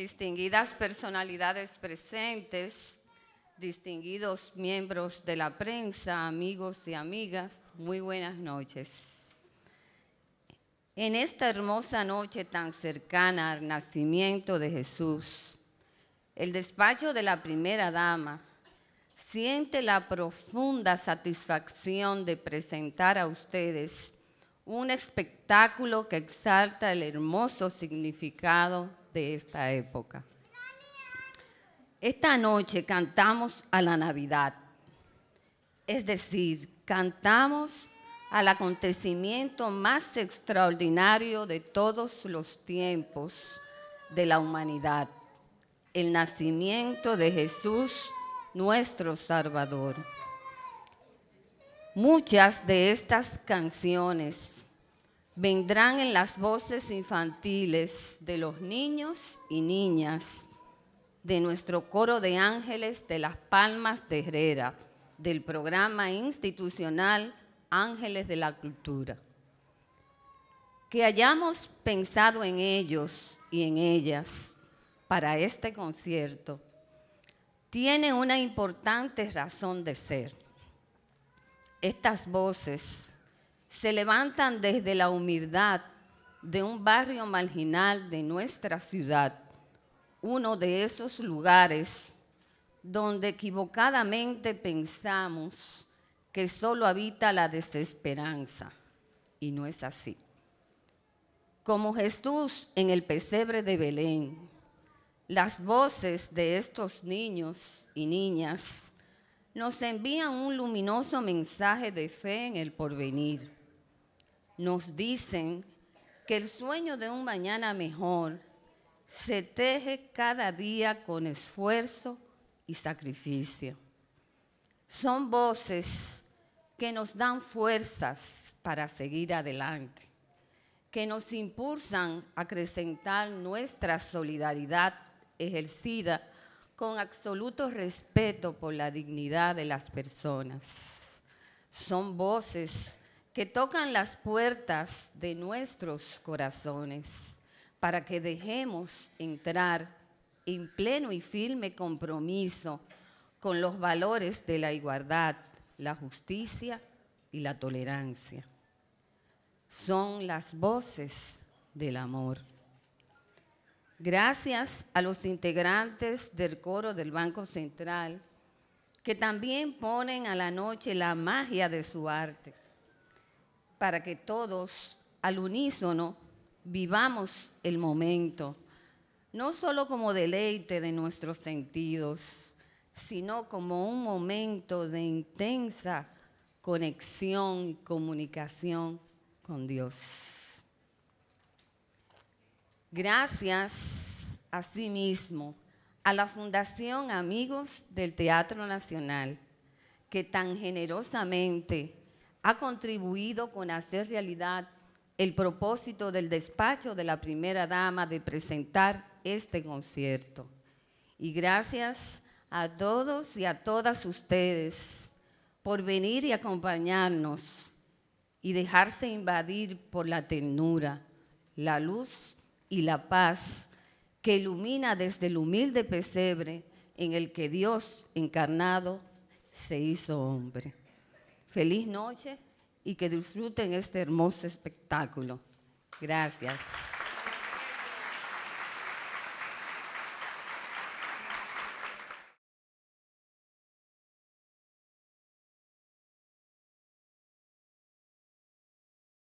distinguidas personalidades presentes, distinguidos miembros de la prensa, amigos y amigas, muy buenas noches. En esta hermosa noche tan cercana al nacimiento de Jesús, el despacho de la primera dama siente la profunda satisfacción de presentar a ustedes un espectáculo que exalta el hermoso significado de esta época. Esta noche cantamos a la Navidad, es decir, cantamos al acontecimiento más extraordinario de todos los tiempos de la humanidad, el nacimiento de Jesús, nuestro Salvador. Muchas de estas canciones vendrán en las voces infantiles de los niños y niñas de nuestro coro de ángeles de las Palmas de Herrera, del programa institucional Ángeles de la Cultura. Que hayamos pensado en ellos y en ellas para este concierto tiene una importante razón de ser. Estas voces se levantan desde la humildad de un barrio marginal de nuestra ciudad, uno de esos lugares donde equivocadamente pensamos que solo habita la desesperanza, y no es así. Como Jesús en el pesebre de Belén, las voces de estos niños y niñas nos envían un luminoso mensaje de fe en el porvenir nos dicen que el sueño de un mañana mejor se teje cada día con esfuerzo y sacrificio. Son voces que nos dan fuerzas para seguir adelante, que nos impulsan a acrecentar nuestra solidaridad ejercida con absoluto respeto por la dignidad de las personas. Son voces que tocan las puertas de nuestros corazones para que dejemos entrar en pleno y firme compromiso con los valores de la igualdad, la justicia y la tolerancia. Son las voces del amor. Gracias a los integrantes del coro del Banco Central que también ponen a la noche la magia de su arte para que todos al unísono vivamos el momento, no solo como deleite de nuestros sentidos, sino como un momento de intensa conexión y comunicación con Dios. Gracias asimismo a la Fundación Amigos del Teatro Nacional, que tan generosamente ha contribuido con hacer realidad el propósito del despacho de la primera dama de presentar este concierto. Y gracias a todos y a todas ustedes por venir y acompañarnos y dejarse invadir por la ternura, la luz y la paz que ilumina desde el humilde pesebre en el que Dios encarnado se hizo hombre. Feliz noche y que disfruten este hermoso espectáculo. Gracias.